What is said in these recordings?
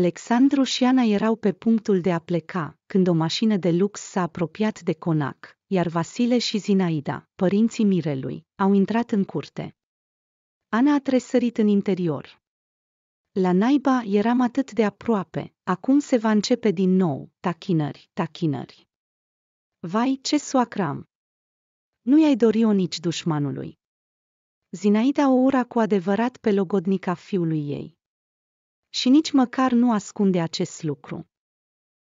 Alexandru și Ana erau pe punctul de a pleca, când o mașină de lux s-a apropiat de conac, iar Vasile și Zinaida, părinții Mirelui, au intrat în curte. Ana a tresărit în interior. La naiba eram atât de aproape, acum se va începe din nou, tachinări, tachinări. Vai, ce soacram! Nu i-ai dori-o nici dușmanului. Zinaida o ura cu adevărat pe logodnica fiului ei și nici măcar nu ascunde acest lucru.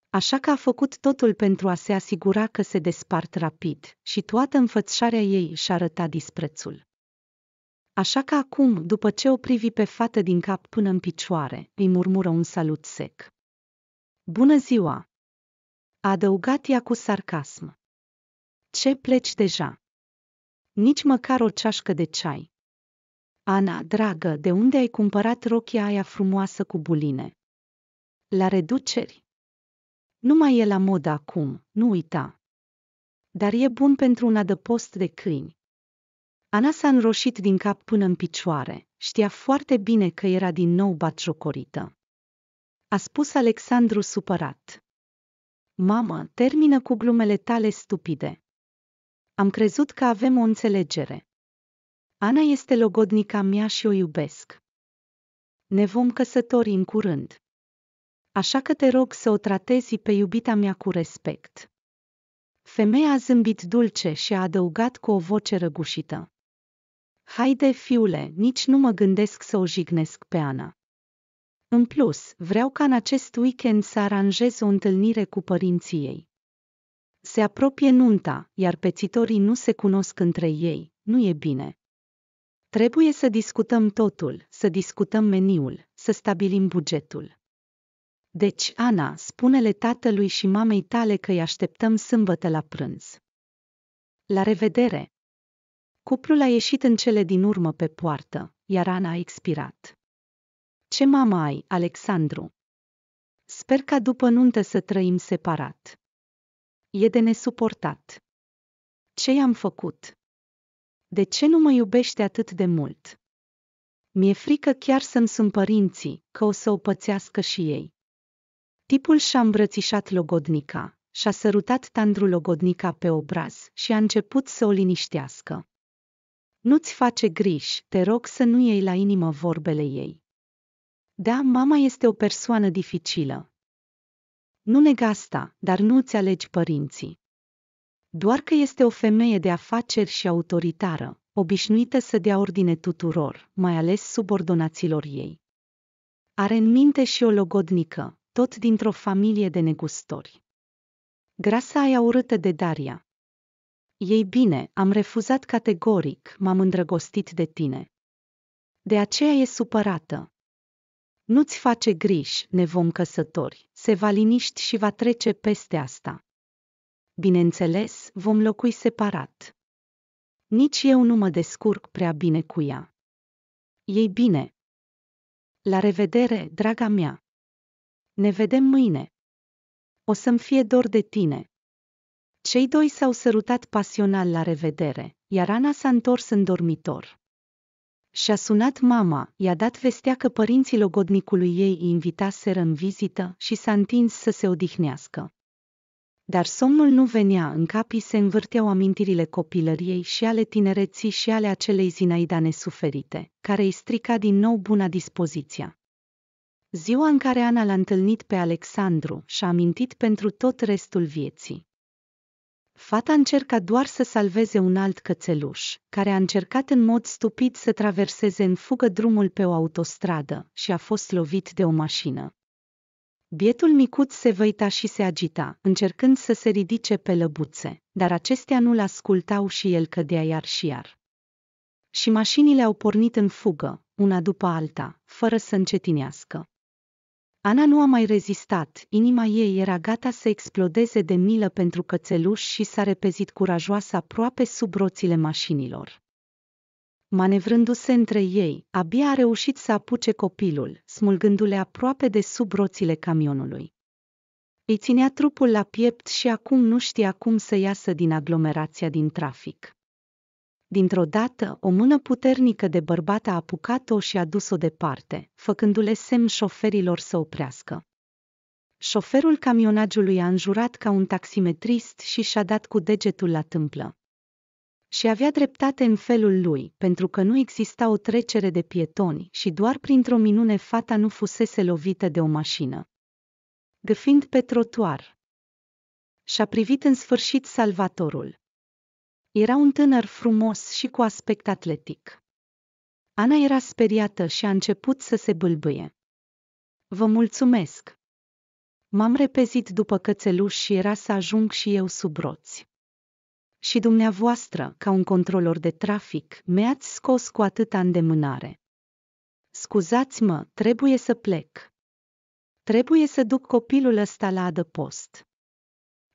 Așa că a făcut totul pentru a se asigura că se despart rapid și toată înfățișarea ei și arăta disprețul. Așa că acum, după ce o privi pe fată din cap până în picioare, îi murmură un salut sec. Bună ziua! A adăugat ea cu sarcasm. Ce pleci deja? Nici măcar o ceașcă de ceai. Ana, dragă, de unde ai cumpărat rochia aia frumoasă cu buline? La reduceri? Nu mai e la modă acum, nu uita. Dar e bun pentru un adăpost de câini. Ana s-a înroșit din cap până în picioare, știa foarte bine că era din nou batjocorită. A spus Alexandru supărat. Mamă, termină cu glumele tale stupide. Am crezut că avem o înțelegere. Ana este logodnica mea și o iubesc. Ne vom căsători în curând. Așa că te rog să o tratezi pe iubita mea cu respect. Femeia a zâmbit dulce și a adăugat cu o voce răgușită. Haide, fiule, nici nu mă gândesc să o jignesc pe Ana. În plus, vreau ca în acest weekend să aranjez o întâlnire cu părinții ei. Se apropie nunta, iar pețitorii nu se cunosc între ei, nu e bine. Trebuie să discutăm totul, să discutăm meniul, să stabilim bugetul. Deci, Ana, spune-le tatălui și mamei tale că îi așteptăm sâmbătă la prânz. La revedere! Cuplul a ieșit în cele din urmă pe poartă, iar Ana a expirat. Ce mama ai, Alexandru? Sper ca după nuntă să trăim separat. E de nesuportat. Ce i-am făcut? De ce nu mă iubește atât de mult? Mi-e frică chiar să-mi sunt părinții, că o să o pățească și ei. Tipul și-a îmbrățișat logodnica, și-a sărutat tandru logodnica pe obraz și a început să o liniștească. Nu-ți face griji, te rog să nu iei la inimă vorbele ei. Da, mama este o persoană dificilă. Nu nega asta, dar nu-ți alegi părinții doar că este o femeie de afaceri și autoritară, obișnuită să dea ordine tuturor, mai ales subordonaților ei. Are în minte și o logodnică, tot dintr-o familie de negustori. Grasa aia urâtă de Daria. Ei bine, am refuzat categoric, m-am îndrăgostit de tine. De aceea e supărată. Nu-ți face griji, ne vom căsători, se va liniști și va trece peste asta bineînțeles, vom locui separat. Nici eu nu mă descurc prea bine cu ea. Ei bine. La revedere, draga mea. Ne vedem mâine. O să-mi fie dor de tine. Cei doi s-au sărutat pasional la revedere, iar Ana s-a întors în dormitor. Și-a sunat mama, i-a dat vestea că părinții logodnicului ei îi invitaseră în vizită și s-a întins să se odihnească. Dar somnul nu venea, în capii se învârteau amintirile copilăriei și ale tinereții și ale acelei Zinaida nesuferite, care îi strica din nou buna dispoziția. Ziua în care Ana l-a întâlnit pe Alexandru și-a amintit pentru tot restul vieții. Fata încerca doar să salveze un alt cățeluș, care a încercat în mod stupid să traverseze în fugă drumul pe o autostradă și a fost lovit de o mașină. Bietul micuț se văita și se agita, încercând să se ridice pe lăbuțe, dar acestea nu-l ascultau și el cădea iar și iar. Și mașinile au pornit în fugă, una după alta, fără să încetinească. Ana nu a mai rezistat, inima ei era gata să explodeze de milă pentru cățeluș și s-a repezit curajoasă aproape sub roțile mașinilor manevrându-se între ei, abia a reușit să apuce copilul, smulgându-le aproape de sub roțile camionului. Îi ținea trupul la piept și acum nu știa cum să iasă din aglomerația din trafic. Dintr-o dată, o mână puternică de bărbat a apucat-o și a dus-o departe, făcându-le semn șoferilor să oprească. Șoferul camionajului a înjurat ca un taximetrist și și-a dat cu degetul la tâmplă. Și avea dreptate în felul lui, pentru că nu exista o trecere de pietoni și doar printr-o minune fata nu fusese lovită de o mașină. Gâfind pe trotuar, și-a privit în sfârșit salvatorul. Era un tânăr frumos și cu aspect atletic. Ana era speriată și a început să se bâlbâie. Vă mulțumesc! M-am repezit după cățeluș și era să ajung și eu sub roți și dumneavoastră, ca un controlor de trafic, mi-ați scos cu atâta îndemânare. Scuzați-mă, trebuie să plec. Trebuie să duc copilul ăsta la adăpost.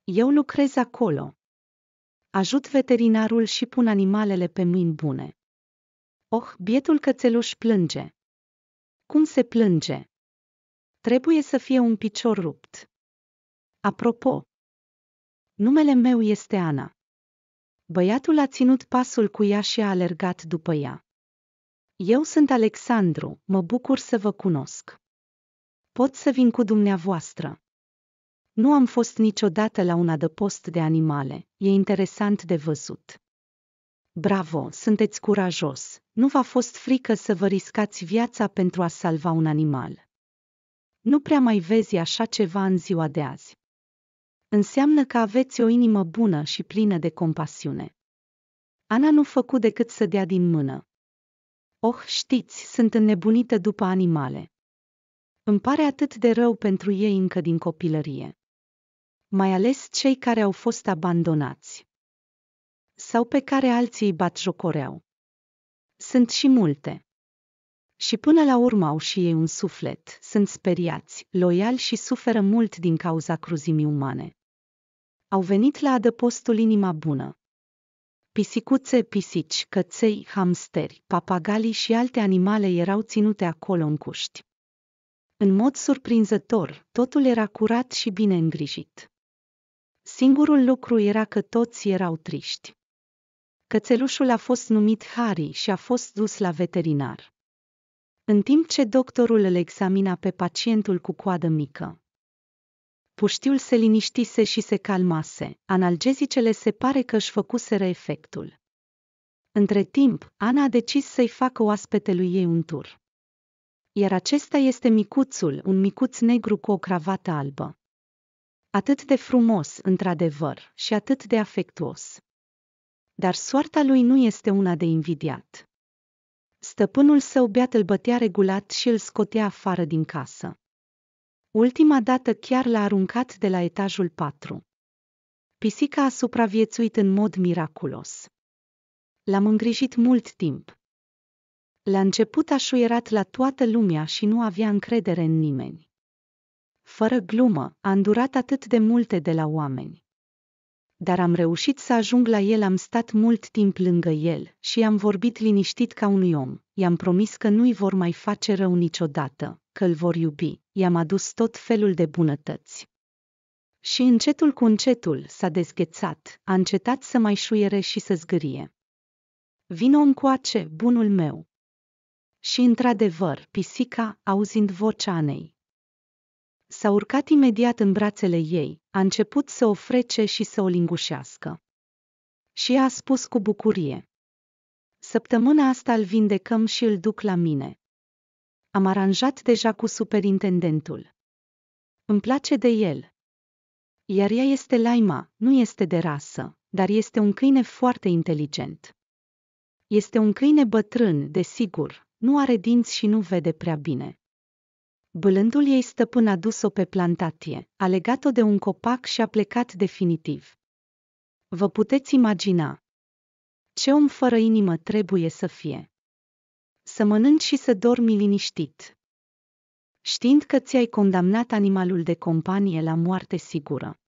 Eu lucrez acolo. Ajut veterinarul și pun animalele pe mâini bune. Oh, bietul cățeluș plânge. Cum se plânge? Trebuie să fie un picior rupt. Apropo, numele meu este Ana. Băiatul a ținut pasul cu ea și a alergat după ea. Eu sunt Alexandru, mă bucur să vă cunosc. Pot să vin cu dumneavoastră. Nu am fost niciodată la un adăpost de animale, e interesant de văzut. Bravo, sunteți curajos, nu v-a fost frică să vă riscați viața pentru a salva un animal. Nu prea mai vezi așa ceva în ziua de azi înseamnă că aveți o inimă bună și plină de compasiune. Ana nu făcu decât să dea din mână. Oh, știți, sunt înnebunită după animale. Îmi pare atât de rău pentru ei încă din copilărie. Mai ales cei care au fost abandonați. Sau pe care alții îi jocoreau. Sunt și multe. Și până la urmă au și ei un suflet, sunt speriați, loiali și suferă mult din cauza cruzimii umane au venit la adăpostul Inima Bună. Pisicuțe, pisici, căței, hamsteri, papagalii și alte animale erau ținute acolo în cuști. În mod surprinzător, totul era curat și bine îngrijit. Singurul lucru era că toți erau triști. Cățelușul a fost numit Harry și a fost dus la veterinar. În timp ce doctorul îl examina pe pacientul cu coadă mică, puștiul se liniștise și se calmase, analgezicele se pare că își făcuseră efectul. Între timp, Ana a decis să-i facă oaspetelui ei un tur. Iar acesta este micuțul, un micuț negru cu o cravată albă. Atât de frumos, într-adevăr, și atât de afectuos. Dar soarta lui nu este una de invidiat. Stăpânul său beat îl bătea regulat și îl scotea afară din casă. Ultima dată chiar l-a aruncat de la etajul 4. Pisica a supraviețuit în mod miraculos. L-am îngrijit mult timp. La început a șuierat la toată lumea și nu avea încredere în nimeni. Fără glumă, a îndurat atât de multe de la oameni. Dar am reușit să ajung la el, am stat mult timp lângă el și am vorbit liniștit ca unui om, i-am promis că nu-i vor mai face rău niciodată, că îl vor iubi, i-am adus tot felul de bunătăți. Și încetul cu încetul s-a dezghețat, a încetat să mai șuiere și să zgârie. Vino încoace, bunul meu. Și într-adevăr, pisica, auzind vocea Anei, s-a urcat imediat în brațele ei, a început să o frece și să o lingușească. Și a spus cu bucurie, Săptămâna asta îl vindecăm și îl duc la mine, am aranjat deja cu superintendentul. Îmi place de el. Iar ea este Laima, nu este de rasă, dar este un câine foarte inteligent. Este un câine bătrân, desigur, nu are dinți și nu vede prea bine. Bălândul ei stăpân a dus-o pe plantatie, a legat-o de un copac și a plecat definitiv. Vă puteți imagina ce om fără inimă trebuie să fie să mănânci și să dormi liniștit. Știind că ți-ai condamnat animalul de companie la moarte sigură.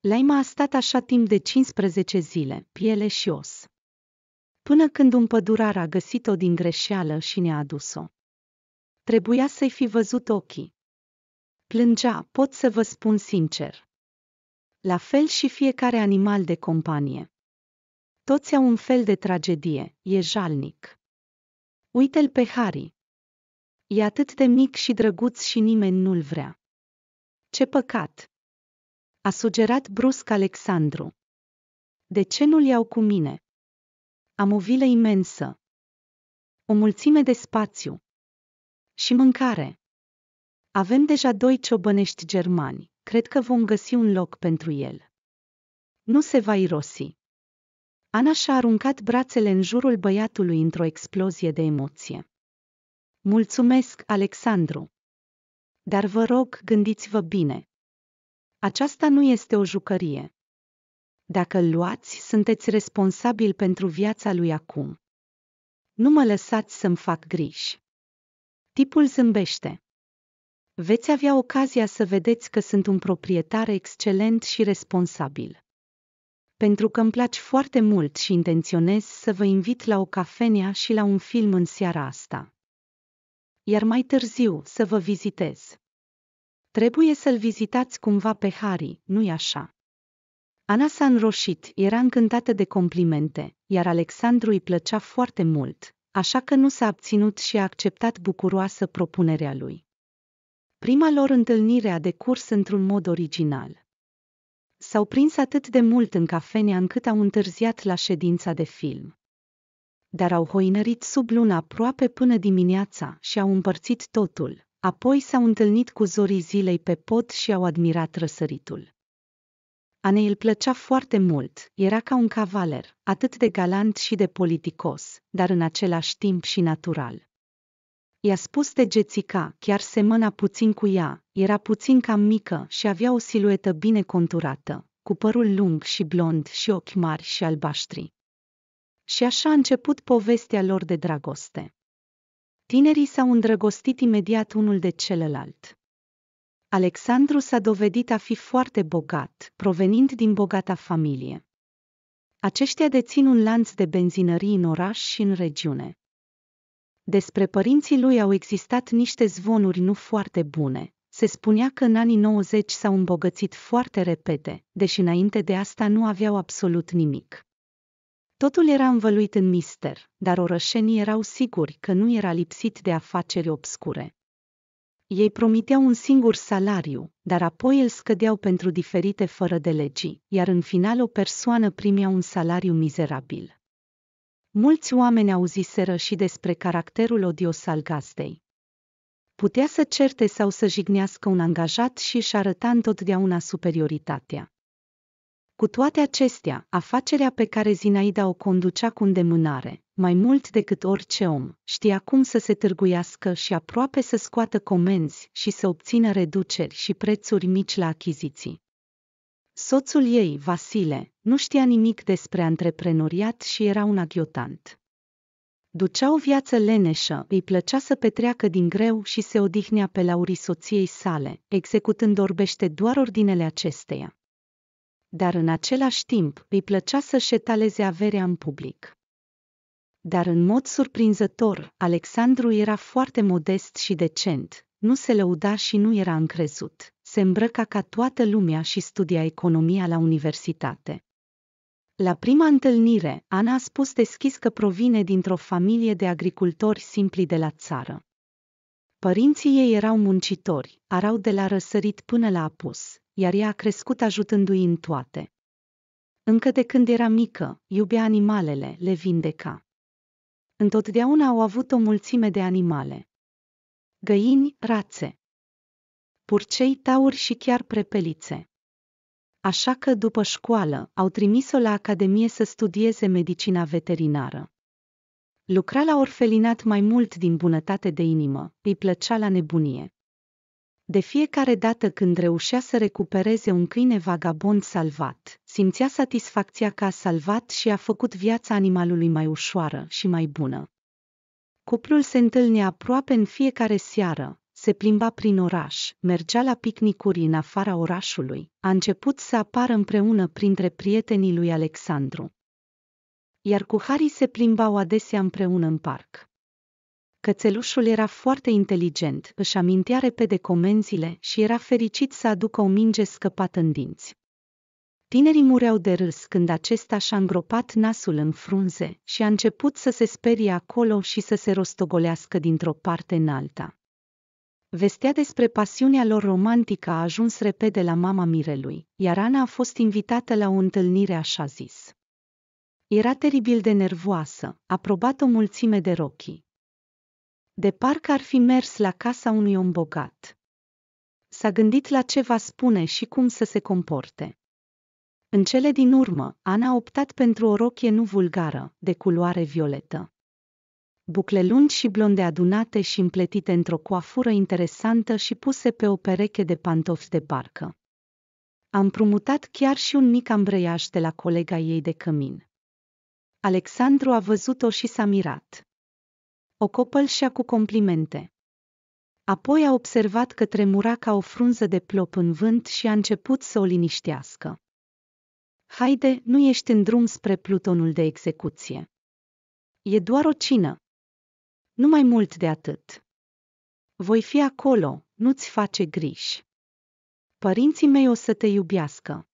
Laima a stat așa timp de 15 zile, piele și os. Până când un pădurar a găsit-o din greșeală și ne-a adus-o. Trebuia să-i fi văzut ochii. Plângea, pot să vă spun sincer. La fel și fiecare animal de companie. Toți au un fel de tragedie, e jalnic. Uite-l pe Harry. E atât de mic și drăguț și nimeni nu-l vrea. Ce păcat! A sugerat brusc Alexandru. De ce nu-l iau cu mine? Am o vilă imensă. O mulțime de spațiu. Și mâncare. Avem deja doi ciobănești germani, cred că vom găsi un loc pentru el. Nu se va irosi. Ana și-a aruncat brațele în jurul băiatului într-o explozie de emoție. Mulțumesc, Alexandru! Dar vă rog, gândiți-vă bine. Aceasta nu este o jucărie. Dacă îl luați, sunteți responsabil pentru viața lui acum. Nu mă lăsați să-mi fac griji. Tipul zâmbește. Veți avea ocazia să vedeți că sunt un proprietar excelent și responsabil pentru că îmi place foarte mult și intenționez să vă invit la o cafenea și la un film în seara asta. Iar mai târziu să vă vizitez. Trebuie să-l vizitați cumva pe Harry, nu-i așa? Ana s-a înroșit, era încântată de complimente, iar Alexandru îi plăcea foarte mult, așa că nu s-a abținut și a acceptat bucuroasă propunerea lui. Prima lor întâlnire a decurs într-un mod original s-au prins atât de mult în cafenea încât au întârziat la ședința de film. Dar au hoinărit sub luna aproape până dimineața și au împărțit totul, apoi s-au întâlnit cu zorii zilei pe pod și au admirat răsăritul. Anei îl plăcea foarte mult, era ca un cavaler, atât de galant și de politicos, dar în același timp și natural. I-a spus de Jessica, chiar semăna puțin cu ea, era puțin cam mică și avea o siluetă bine conturată, cu părul lung și blond și ochi mari și albaștri. Și așa a început povestea lor de dragoste. Tinerii s-au îndrăgostit imediat unul de celălalt. Alexandru s-a dovedit a fi foarte bogat, provenind din bogata familie. Aceștia dețin un lanț de benzinării în oraș și în regiune. Despre părinții lui au existat niște zvonuri nu foarte bune. Se spunea că în anii 90 s-au îmbogățit foarte repede, deși înainte de asta nu aveau absolut nimic. Totul era învăluit în mister, dar orășenii erau siguri că nu era lipsit de afaceri obscure. Ei promiteau un singur salariu, dar apoi îl scădeau pentru diferite fără de legii, iar în final o persoană primea un salariu mizerabil mulți oameni auziseră și despre caracterul odios al gazdei. Putea să certe sau să jignească un angajat și își arăta întotdeauna superioritatea. Cu toate acestea, afacerea pe care Zinaida o conducea cu îndemânare, mai mult decât orice om, știa cum să se târguiască și aproape să scoată comenzi și să obțină reduceri și prețuri mici la achiziții. Soțul ei, Vasile, nu știa nimic despre antreprenoriat și era un aghiotant. Ducea o viață leneșă, îi plăcea să petreacă din greu și se odihnea pe laurii soției sale, executând orbește doar ordinele acesteia. Dar în același timp îi plăcea să șetaleze averea în public. Dar în mod surprinzător, Alexandru era foarte modest și decent, nu se lăuda și nu era încrezut se îmbrăca ca toată lumea și studia economia la universitate. La prima întâlnire, Ana a spus deschis că provine dintr-o familie de agricultori simpli de la țară. Părinții ei erau muncitori, arau de la răsărit până la apus, iar ea a crescut ajutându-i în toate. Încă de când era mică, iubea animalele, le vindeca. Întotdeauna au avut o mulțime de animale. Găini, rațe, purcei tauri și chiar prepelițe. Așa că după școală au trimis-o la academie să studieze medicina veterinară. Lucra la orfelinat mai mult din bunătate de inimă, îi plăcea la nebunie. De fiecare dată când reușea să recupereze un câine vagabond salvat, simțea satisfacția că a salvat și a făcut viața animalului mai ușoară și mai bună. Cuplul se întâlnea aproape în fiecare seară, se plimba prin oraș, mergea la picnicuri în afara orașului, a început să apară împreună printre prietenii lui Alexandru. Iar cu Harry se plimbau adesea împreună în parc. Cățelușul era foarte inteligent, își amintea repede comenzile și era fericit să aducă o minge scăpată în dinți. Tinerii mureau de râs când acesta și-a îngropat nasul în frunze și a început să se sperie acolo și să se rostogolească dintr-o parte în alta. Vestea despre pasiunea lor romantică a ajuns repede la mama Mirelui, iar Ana a fost invitată la o întâlnire așa zis. Era teribil de nervoasă, a probat o mulțime de rochii. De parcă ar fi mers la casa unui om bogat. S-a gândit la ce va spune și cum să se comporte. În cele din urmă, Ana a optat pentru o rochie nu vulgară, de culoare violetă bucle lungi și blonde adunate și împletite într-o coafură interesantă și puse pe o pereche de pantofi de parcă. Am prumutat chiar și un mic ambreiaj de la colega ei de cămin. Alexandru a văzut-o și s-a mirat. O și-a cu complimente. Apoi a observat că tremura ca o frunză de plop în vânt și a început să o liniștească. Haide, nu ești în drum spre plutonul de execuție. E doar o cină. Nu mai mult de atât. Voi fi acolo, nu-ți face griji. Părinții mei o să te iubească.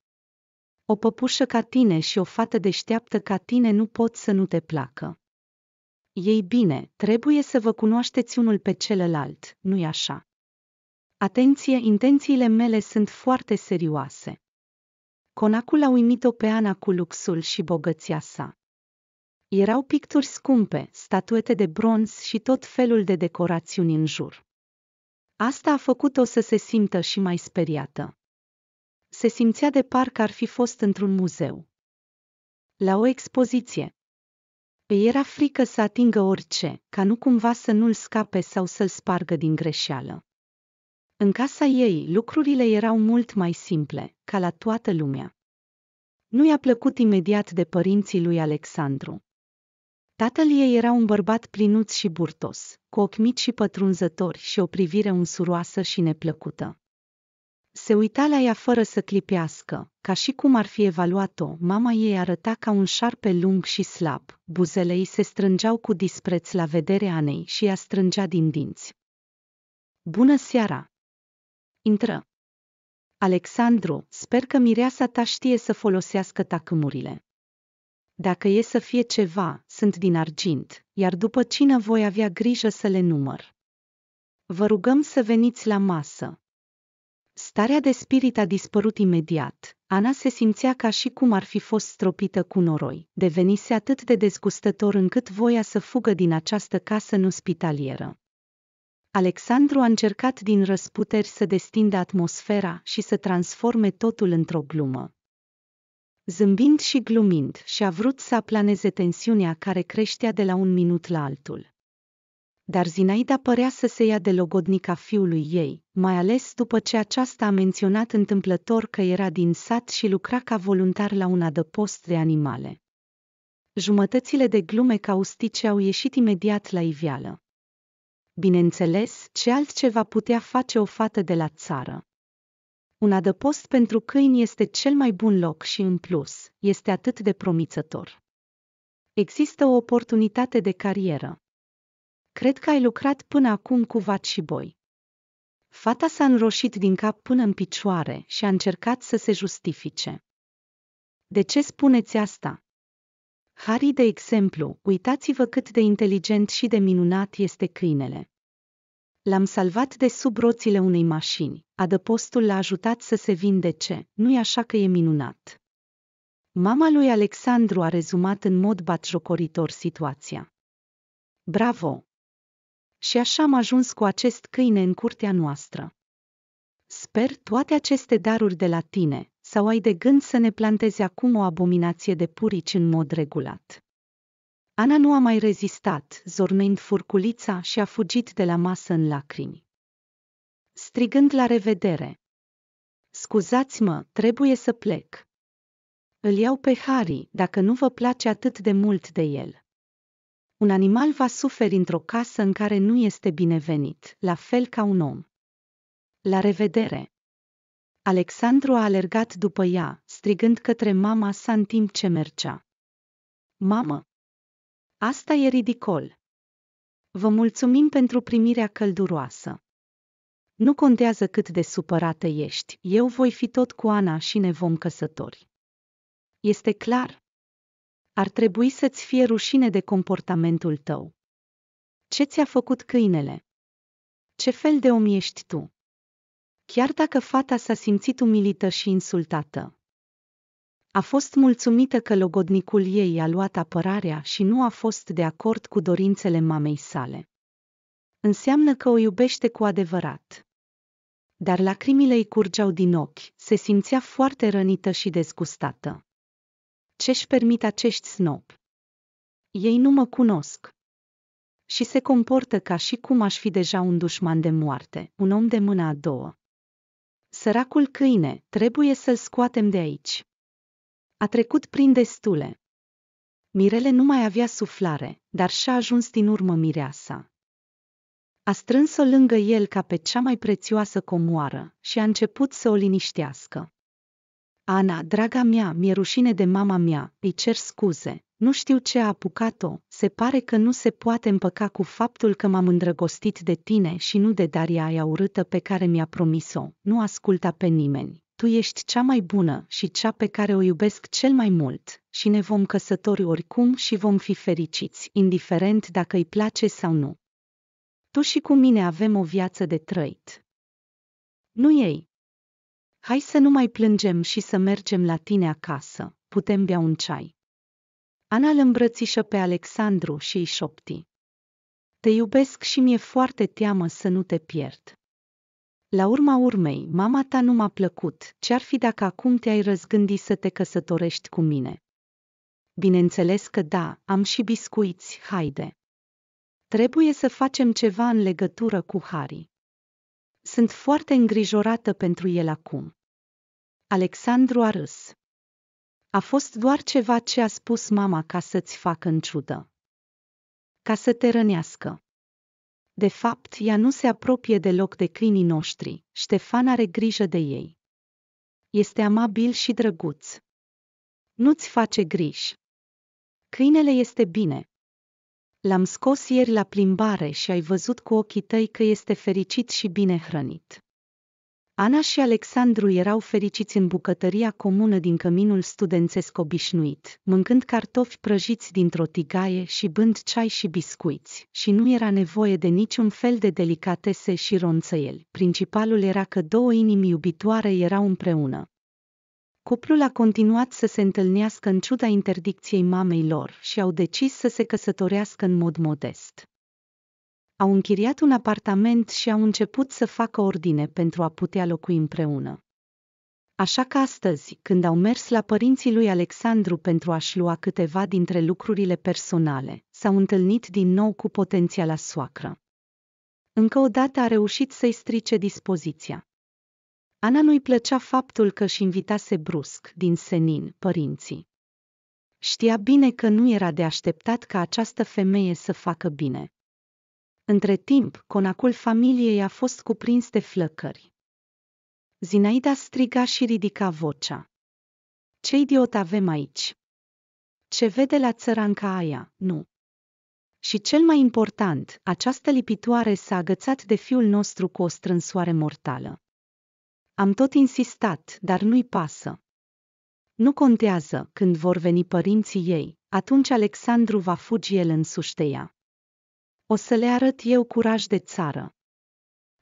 O păpușă ca tine și o fată deșteaptă ca tine nu pot să nu te placă. Ei bine, trebuie să vă cunoașteți unul pe celălalt, nu-i așa? Atenție, intențiile mele sunt foarte serioase. Conacul a uimit-o pe Ana cu luxul și bogăția sa. Erau picturi scumpe, statuete de bronz și tot felul de decorațiuni în jur. Asta a făcut-o să se simtă și mai speriată. Se simțea de parcă ar fi fost într-un muzeu. La o expoziție. Îi era frică să atingă orice, ca nu cumva să nu-l scape sau să-l spargă din greșeală. În casa ei, lucrurile erau mult mai simple, ca la toată lumea. Nu i-a plăcut imediat de părinții lui Alexandru, Tatăl ei era un bărbat plinuț și burtos, cu ochi mici și pătrunzători și o privire unsuroasă și neplăcută. Se uita la ea fără să clipească, ca și cum ar fi evaluat-o, mama ei arăta ca un șarpe lung și slab, buzele ei se strângeau cu dispreț la vederea Anei și ea strângea din dinți. Bună seara! Intră! Alexandru, sper că mireasa ta știe să folosească tacâmurile. Dacă e să fie ceva, sunt din argint, iar după cină voi avea grijă să le număr. Vă rugăm să veniți la masă. Starea de spirit a dispărut imediat. Ana se simțea ca și cum ar fi fost stropită cu noroi. Devenise atât de dezgustător încât voia să fugă din această casă nu spitalieră. Alexandru a încercat din răsputeri să destindă atmosfera și să transforme totul într-o glumă zâmbind și glumind, și a vrut să aplaneze tensiunea care creștea de la un minut la altul. Dar Zinaida părea să se ia de logodnica fiului ei, mai ales după ce aceasta a menționat întâmplător că era din sat și lucra ca voluntar la un adăpost de animale. Jumătățile de glume caustice au ieșit imediat la iveală. Bineînțeles, ce altceva putea face o fată de la țară? Un adăpost pentru câini este cel mai bun loc și, în plus, este atât de promițător. Există o oportunitate de carieră. Cred că ai lucrat până acum cu vat și boi. Fata s-a înroșit din cap până în picioare și a încercat să se justifice. De ce spuneți asta? Harry, de exemplu, uitați-vă cât de inteligent și de minunat este câinele. L-am salvat de sub roțile unei mașini. Adăpostul l-a ajutat să se vindece, nu-i așa că e minunat. Mama lui Alexandru a rezumat în mod batjocoritor situația. Bravo! Și așa am ajuns cu acest câine în curtea noastră. Sper toate aceste daruri de la tine, sau ai de gând să ne plantezi acum o abominație de purici în mod regulat. Ana nu a mai rezistat, zornind furculița și a fugit de la masă în lacrimi. Strigând la revedere. Scuzați-mă, trebuie să plec. Îl iau pe Harry, dacă nu vă place atât de mult de el. Un animal va suferi într-o casă în care nu este binevenit, la fel ca un om. La revedere! Alexandru a alergat după ea, strigând către mama sa în timp ce mergea. Mamă! Asta e ridicol. Vă mulțumim pentru primirea călduroasă. Nu contează cât de supărată ești, eu voi fi tot cu Ana și ne vom căsători. Este clar? Ar trebui să-ți fie rușine de comportamentul tău. Ce ți-a făcut câinele? Ce fel de om ești tu? Chiar dacă fata s-a simțit umilită și insultată, a fost mulțumită că logodnicul ei a luat apărarea și nu a fost de acord cu dorințele mamei sale. Înseamnă că o iubește cu adevărat. Dar lacrimile îi curgeau din ochi, se simțea foarte rănită și dezgustată. Ce-și permit acești snob? Ei nu mă cunosc. Și se comportă ca și cum aș fi deja un dușman de moarte, un om de mâna a doua. Săracul câine, trebuie să-l scoatem de aici. A trecut prin destule. Mirele nu mai avea suflare, dar și-a ajuns din urmă mireasa. A strâns-o lângă el ca pe cea mai prețioasă comoară și a început să o liniștească. Ana, draga mea, mi-e rușine de mama mea, îi cer scuze, nu știu ce a apucat-o, se pare că nu se poate împăca cu faptul că m-am îndrăgostit de tine și nu de Daria aia urâtă pe care mi-a promis-o, nu asculta pe nimeni tu ești cea mai bună și cea pe care o iubesc cel mai mult și ne vom căsători oricum și vom fi fericiți, indiferent dacă îi place sau nu. Tu și cu mine avem o viață de trăit. Nu ei. Hai să nu mai plângem și să mergem la tine acasă, putem bea un ceai. Ana îl îmbrățișă pe Alexandru și îi șopti. Te iubesc și mi-e foarte teamă să nu te pierd. La urma urmei, mama ta nu m-a plăcut, ce-ar fi dacă acum te-ai răzgândi să te căsătorești cu mine? Bineînțeles că da, am și biscuiți, haide. Trebuie să facem ceva în legătură cu Harry. Sunt foarte îngrijorată pentru el acum. Alexandru a râs. A fost doar ceva ce a spus mama ca să-ți facă în ciudă. Ca să te rănească. De fapt, ea nu se apropie deloc de câinii noștri, Ștefan are grijă de ei. Este amabil și drăguț. Nu-ți face griji. Câinele este bine. L-am scos ieri la plimbare și ai văzut cu ochii tăi că este fericit și bine hrănit. Ana și Alexandru erau fericiți în bucătăria comună din căminul studențesc obișnuit, mâncând cartofi prăjiți dintr-o tigaie și bând ceai și biscuiți, și nu era nevoie de niciun fel de delicatese și ronțăieli. Principalul era că două inimi iubitoare erau împreună. Cuplul a continuat să se întâlnească în ciuda interdicției mamei lor și au decis să se căsătorească în mod modest au închiriat un apartament și au început să facă ordine pentru a putea locui împreună. Așa că astăzi, când au mers la părinții lui Alexandru pentru a-și lua câteva dintre lucrurile personale, s-au întâlnit din nou cu potențiala soacră. Încă o dată a reușit să-i strice dispoziția. Ana nu-i plăcea faptul că și invitase brusc, din senin, părinții. Știa bine că nu era de așteptat ca această femeie să facă bine. Între timp, conacul familiei a fost cuprins de flăcări. Zinaida striga și ridica vocea. Ce idiot avem aici? Ce vede la țăranca aia, nu? Și cel mai important, această lipitoare s-a agățat de fiul nostru cu o strânsoare mortală. Am tot insistat, dar nu-i pasă. Nu contează când vor veni părinții ei, atunci Alexandru va fugi el însuși de ea. O să le arăt eu curaj de țară.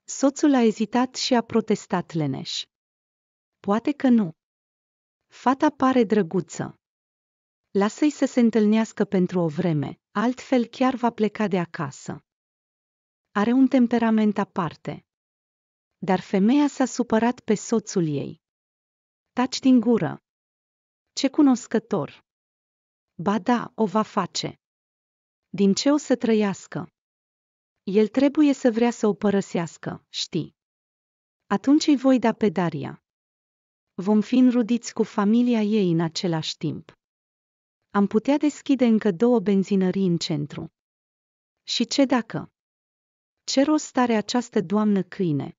Soțul a ezitat și a protestat leneș. Poate că nu. Fata pare drăguță. Lasă-i să se întâlnească pentru o vreme, altfel chiar va pleca de acasă. Are un temperament aparte. Dar femeia s-a supărat pe soțul ei. Taci din gură. Ce cunoscător! Ba da, o va face. Din ce o să trăiască? El trebuie să vrea să o părăsească, știi. Atunci îi voi da pe Daria. Vom fi înrudiți cu familia ei în același timp. Am putea deschide încă două benzinării în centru. Și ce dacă? Ce rost are această doamnă câine?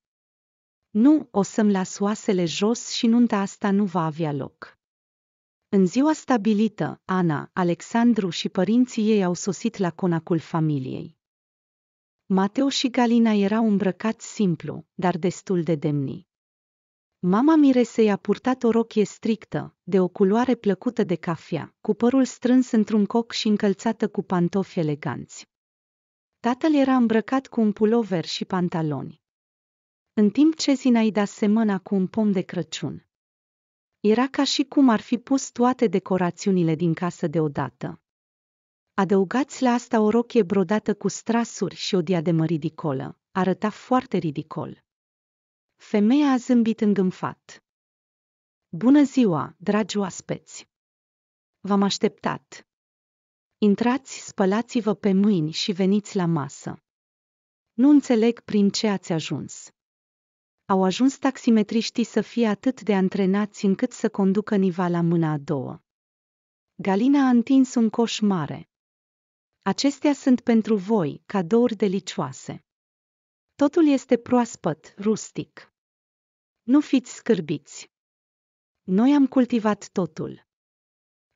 Nu, o să-mi las oasele jos și nunta asta nu va avea loc. În ziua stabilită, Ana, Alexandru și părinții ei au sosit la conacul familiei. Mateu și Galina erau îmbrăcați simplu, dar destul de demni. Mama Miresei a purtat o rochie strictă, de o culoare plăcută de cafea, cu părul strâns într-un coc și încălțată cu pantofi eleganți. Tatăl era îmbrăcat cu un pulover și pantaloni. În timp ce Zinaida semăna cu un pom de Crăciun. Era ca și cum ar fi pus toate decorațiunile din casă deodată. Adăugați la asta o rochie brodată cu strasuri și o diademă ridicolă. Arăta foarte ridicol. Femeia a zâmbit îngânfat. Bună ziua, dragi oaspeți! V-am așteptat. Intrați, spălați-vă pe mâini și veniți la masă. Nu înțeleg prin ce ați ajuns. Au ajuns taximetriștii să fie atât de antrenați încât să conducă niva la mâna a doua. Galina a întins un coș mare. Acestea sunt pentru voi cadouri delicioase. Totul este proaspăt, rustic. Nu fiți scârbiți. Noi am cultivat totul.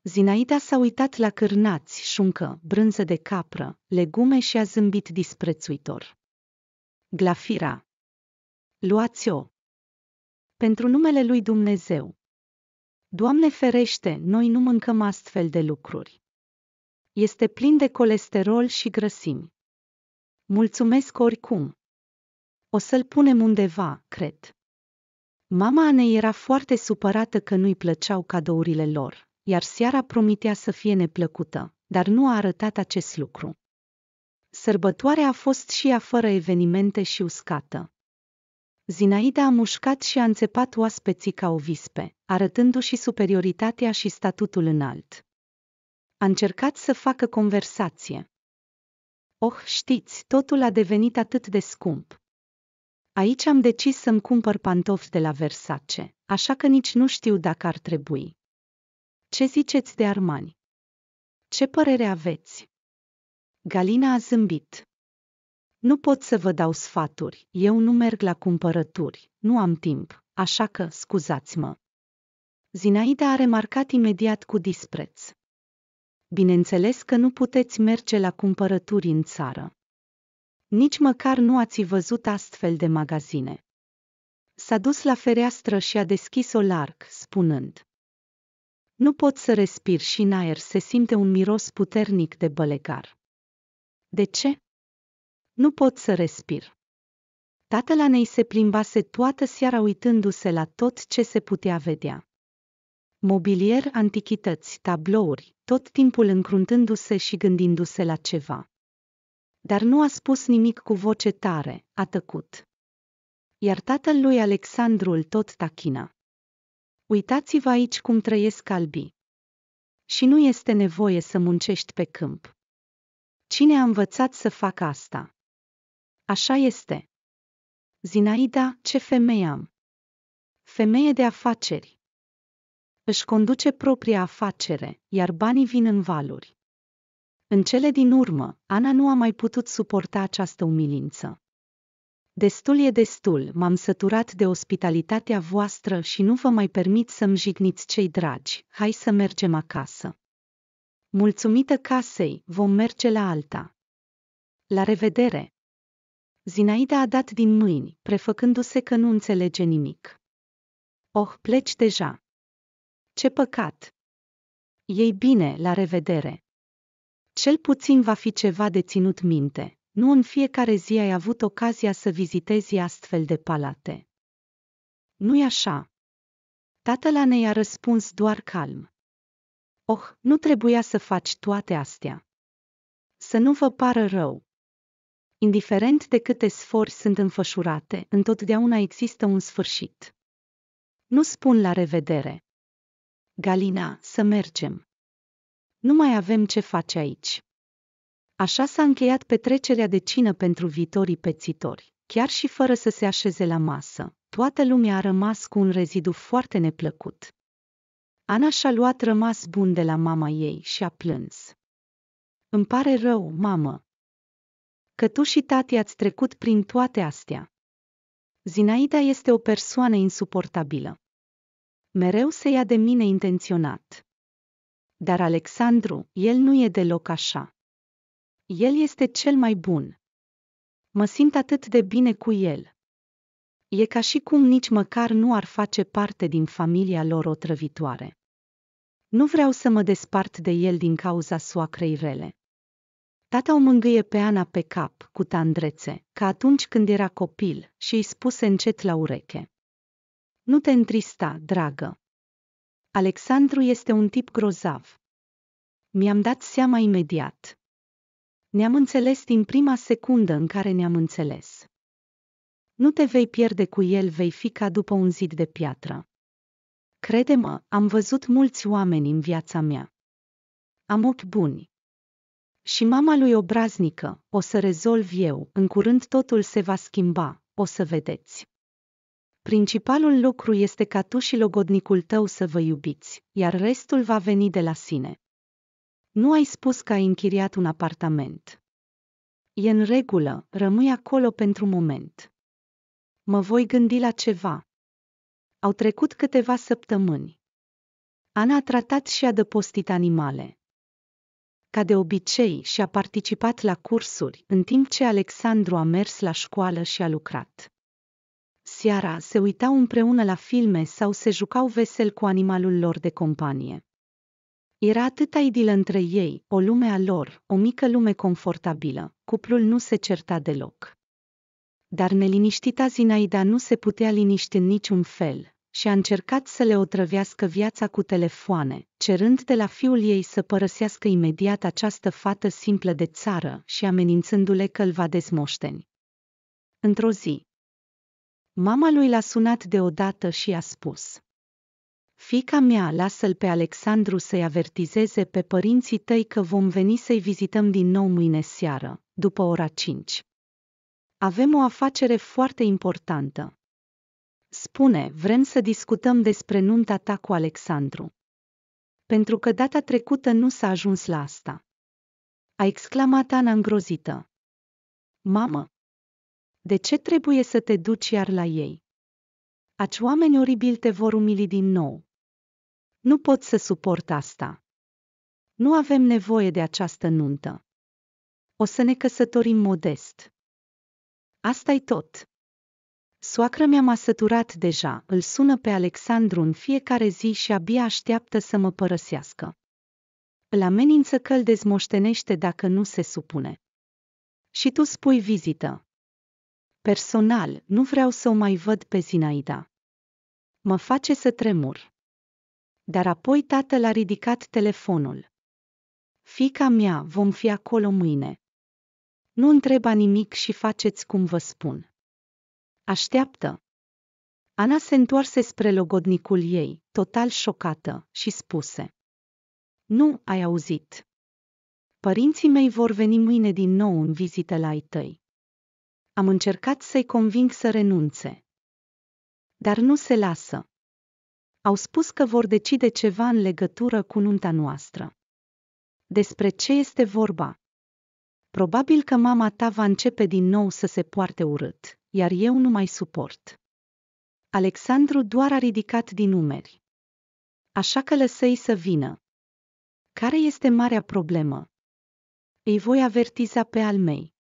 Zinaida s-a uitat la cârnați, șuncă, brânză de capră, legume și a zâmbit disprețuitor. Glafira. Luați-o. Pentru numele lui Dumnezeu. Doamne ferește, noi nu mâncăm astfel de lucruri. Este plin de colesterol și grăsimi. Mulțumesc oricum. O să-l punem undeva, cred. Mama Anei era foarte supărată că nu-i plăceau cadourile lor, iar seara promitea să fie neplăcută, dar nu a arătat acest lucru. Sărbătoarea a fost și ea fără evenimente și uscată. Zinaida a mușcat și a înțepat oaspeții ca o vispe, arătându-și superioritatea și statutul înalt. A încercat să facă conversație. Oh, știți, totul a devenit atât de scump. Aici am decis să-mi cumpăr pantofi de la Versace, așa că nici nu știu dacă ar trebui. Ce ziceți de Armani? Ce părere aveți? Galina a zâmbit. Nu pot să vă dau sfaturi, eu nu merg la cumpărături, nu am timp, așa că scuzați-mă. Zinaida a remarcat imediat cu dispreț bineînțeles că nu puteți merge la cumpărături în țară. Nici măcar nu ați văzut astfel de magazine. S-a dus la fereastră și a deschis-o larg, spunând. Nu pot să respir și în aer se simte un miros puternic de bălegar. De ce? Nu pot să respir. Tatăl Anei se plimbase toată seara uitându-se la tot ce se putea vedea mobilier, antichități, tablouri, tot timpul încruntându-se și gândindu-se la ceva. Dar nu a spus nimic cu voce tare, a tăcut. Iar tatăl lui Alexandru îl tot tachina. Uitați-vă aici cum trăiesc albii. Și nu este nevoie să muncești pe câmp. Cine a învățat să facă asta? Așa este. Zinaida, ce femeie am! Femeie de afaceri. Își conduce propria afacere, iar banii vin în valuri. În cele din urmă, Ana nu a mai putut suporta această umilință. Destul e destul, m-am săturat de ospitalitatea voastră și nu vă mai permit să-mi jigniți cei dragi, hai să mergem acasă. Mulțumită casei, vom merge la alta. La revedere! Zinaida a dat din mâini, prefăcându-se că nu înțelege nimic. Oh, pleci deja! Ce păcat! Ei bine, la revedere! Cel puțin va fi ceva de ținut minte, nu în fiecare zi ai avut ocazia să vizitezi astfel de palate. Nu-i așa? Tatăl ne a răspuns doar calm. Oh, nu trebuia să faci toate astea. Să nu vă pară rău. Indiferent de câte sfori sunt înfășurate, întotdeauna există un sfârșit. Nu spun la revedere. Galina, să mergem. Nu mai avem ce face aici. Așa s-a încheiat petrecerea de cină pentru viitorii pețitori. Chiar și fără să se așeze la masă, toată lumea a rămas cu un rezidu foarte neplăcut. Ana și-a luat rămas bun de la mama ei și a plâns. Îmi pare rău, mamă, că tu și tati ați trecut prin toate astea. Zinaida este o persoană insuportabilă mereu se ia de mine intenționat. Dar Alexandru, el nu e deloc așa. El este cel mai bun. Mă simt atât de bine cu el. E ca și cum nici măcar nu ar face parte din familia lor otrăvitoare. Nu vreau să mă despart de el din cauza soacrei rele. Tata o mângâie pe Ana pe cap, cu tandrețe, ca atunci când era copil, și îi spuse încet la ureche. Nu te întrista, dragă. Alexandru este un tip grozav. Mi-am dat seama imediat. Ne-am înțeles din prima secundă în care ne-am înțeles. Nu te vei pierde cu el, vei fi ca după un zid de piatră. Crede-mă, am văzut mulți oameni în viața mea. Am ochi buni. Și mama lui obraznică, o să rezolv eu, în curând totul se va schimba, o să vedeți. Principalul lucru este ca tu și logodnicul tău să vă iubiți, iar restul va veni de la sine. Nu ai spus că ai închiriat un apartament. E în regulă, rămâi acolo pentru moment. Mă voi gândi la ceva. Au trecut câteva săptămâni. Ana a tratat și a dăpostit animale. Ca de obicei, și-a participat la cursuri, în timp ce Alexandru a mers la școală și a lucrat seara se uitau împreună la filme sau se jucau vesel cu animalul lor de companie. Era atâta idilă între ei, o lume a lor, o mică lume confortabilă, cuplul nu se certa deloc. Dar neliniștita Zinaida nu se putea liniști în niciun fel și a încercat să le otrăvească viața cu telefoane, cerând de la fiul ei să părăsească imediat această fată simplă de țară și amenințându-le că îl va dezmoșteni. Într-o zi, Mama lui l-a sunat deodată și a spus. Fica mea, lasă-l pe Alexandru să-i avertizeze pe părinții tăi că vom veni să-i vizităm din nou mâine seară, după ora 5. Avem o afacere foarte importantă. Spune, vrem să discutăm despre nunta ta cu Alexandru. Pentru că data trecută nu s-a ajuns la asta. A exclamat Ana îngrozită. Mamă, de ce trebuie să te duci iar la ei? Aci oameni oribili te vor umili din nou. Nu pot să suport asta. Nu avem nevoie de această nuntă. O să ne căsătorim modest. Asta-i tot. Soacră mi-am săturat deja, îl sună pe Alexandru în fiecare zi și abia așteaptă să mă părăsească. Îl amenință că îl dezmoștenește dacă nu se supune. Și tu spui vizită. Personal, nu vreau să o mai văd pe Zinaida. Mă face să tremur. Dar apoi tatăl a ridicat telefonul. Fica mea, vom fi acolo mâine. Nu întreba nimic și faceți cum vă spun. Așteaptă. Ana se întoarse spre logodnicul ei, total șocată, și spuse. Nu, ai auzit. Părinții mei vor veni mâine din nou în vizită la ei tăi am încercat să-i conving să renunțe. Dar nu se lasă. Au spus că vor decide ceva în legătură cu nunta noastră. Despre ce este vorba? Probabil că mama ta va începe din nou să se poarte urât, iar eu nu mai suport. Alexandru doar a ridicat din umeri. Așa că lăsă-i să vină. Care este marea problemă? Îi voi avertiza pe al mei.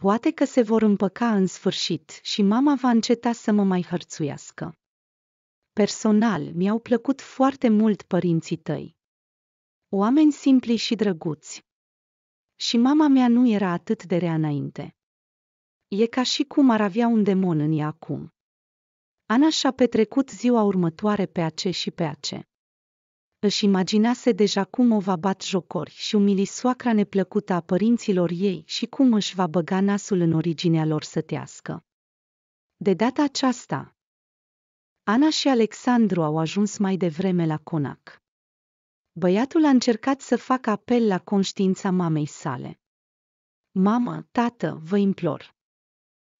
Poate că se vor împăca în sfârșit și mama va înceta să mă mai hărțuiască. Personal, mi-au plăcut foarte mult părinții tăi. Oameni simpli și drăguți. Și mama mea nu era atât de rea înainte. E ca și cum ar avea un demon în ea acum. Ana și-a petrecut ziua următoare pe ace și pe ace își imaginase deja cum o va bat jocori și umili soacra neplăcută a părinților ei și cum își va băga nasul în originea lor sătească. De data aceasta, Ana și Alexandru au ajuns mai devreme la conac. Băiatul a încercat să facă apel la conștiința mamei sale. Mamă, tată, vă implor.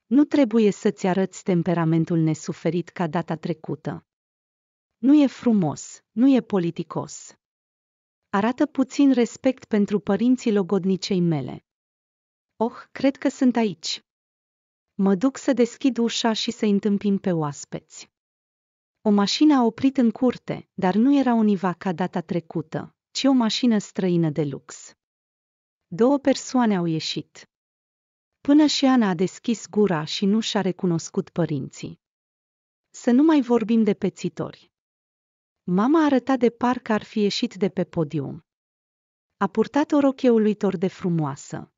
Nu trebuie să-ți arăți temperamentul nesuferit ca data trecută. Nu e frumos, nu e politicos. Arată puțin respect pentru părinții logodnicei mele. Oh, cred că sunt aici. Mă duc să deschid ușa și să întâmpim pe oaspeți. O mașină a oprit în curte, dar nu era univa ca data trecută, ci o mașină străină de lux. Două persoane au ieșit. Până și Ana a deschis gura și nu și-a recunoscut părinții. Să nu mai vorbim de pețitori. Mama arăta de parcă ar fi ieșit de pe podium. A purtat o rochie uluitor de frumoasă.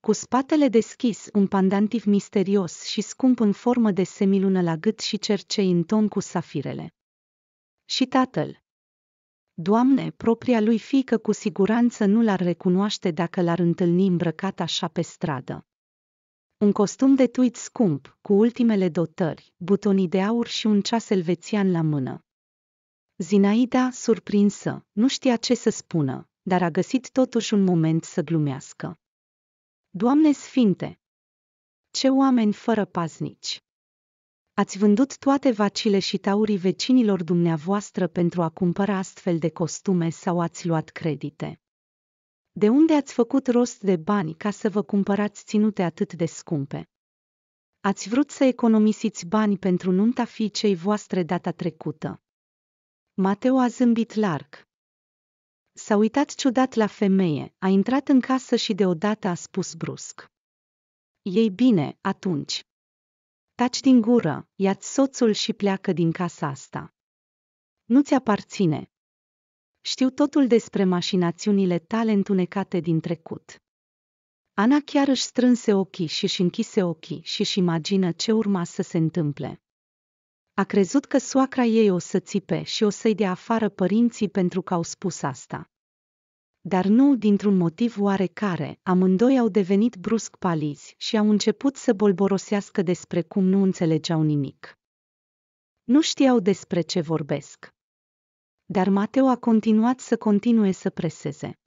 Cu spatele deschis, un pandantiv misterios și scump în formă de semilună la gât și cercei în ton cu safirele. Și tatăl. Doamne, propria lui fică cu siguranță nu l-ar recunoaște dacă l-ar întâlni îmbrăcat așa pe stradă. Un costum de tuit scump, cu ultimele dotări, butonii de aur și un ceas elvețian la mână. Zinaida, surprinsă, nu știa ce să spună, dar a găsit totuși un moment să glumească. Doamne sfinte! Ce oameni fără paznici! Ați vândut toate vacile și taurii vecinilor dumneavoastră pentru a cumpăra astfel de costume sau ați luat credite. De unde ați făcut rost de bani ca să vă cumpărați ținute atât de scumpe? Ați vrut să economisiți bani pentru nunta fiicei voastre data trecută, Mateo a zâmbit larg. S-a uitat ciudat la femeie, a intrat în casă și deodată a spus brusc. Ei bine, atunci. Taci din gură, ia-ți soțul și pleacă din casa asta. Nu ți aparține. Știu totul despre mașinațiunile tale întunecate din trecut. Ana chiar își strânse ochii și își închise ochii și își imagină ce urma să se întâmple. A crezut că soacra ei o să țipe și o să-i dea afară părinții pentru că au spus asta. Dar nu dintr-un motiv oarecare, amândoi au devenit brusc palizi și au început să bolborosească despre cum nu înțelegeau nimic. Nu știau despre ce vorbesc. Dar Mateo a continuat să continue să preseze.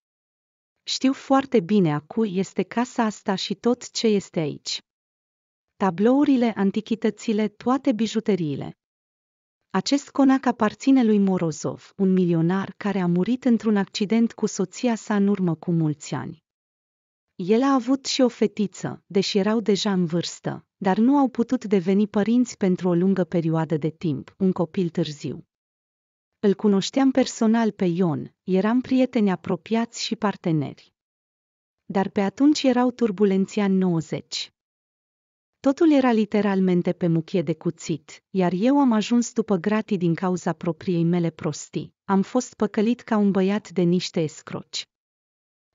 Știu foarte bine a cui este casa asta și tot ce este aici. Tablourile, antichitățile, toate bijuteriile. Acest conac aparține lui Morozov, un milionar care a murit într-un accident cu soția sa în urmă cu mulți ani. El a avut și o fetiță, deși erau deja în vârstă, dar nu au putut deveni părinți pentru o lungă perioadă de timp, un copil târziu. Îl cunoșteam personal pe Ion, eram prieteni apropiați și parteneri. Dar pe atunci erau turbulenții 90. Totul era literalmente pe muchie de cuțit, iar eu am ajuns după gratii din cauza propriei mele prostii. Am fost păcălit ca un băiat de niște escroci.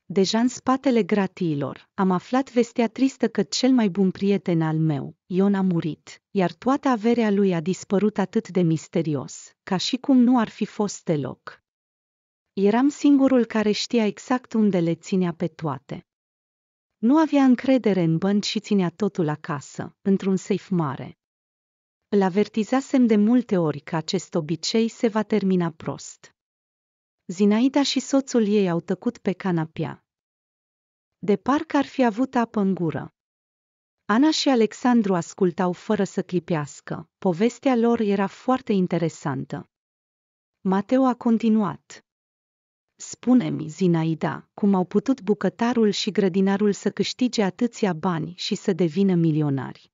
Deja în spatele gratiilor, am aflat vestea tristă că cel mai bun prieten al meu, Ion a murit, iar toată averea lui a dispărut atât de misterios, ca și cum nu ar fi fost deloc. Eram singurul care știa exact unde le ținea pe toate. Nu avea încredere în bănci și ținea totul acasă, într-un seif mare. Îl avertizasem de multe ori că acest obicei se va termina prost. Zinaida și soțul ei au tăcut pe canapea. De parcă ar fi avut apă în gură. Ana și Alexandru ascultau fără să clipească. Povestea lor era foarte interesantă. Mateo a continuat. Spune-mi, Zinaida, cum au putut bucătarul și grădinarul să câștige atâția bani și să devină milionari?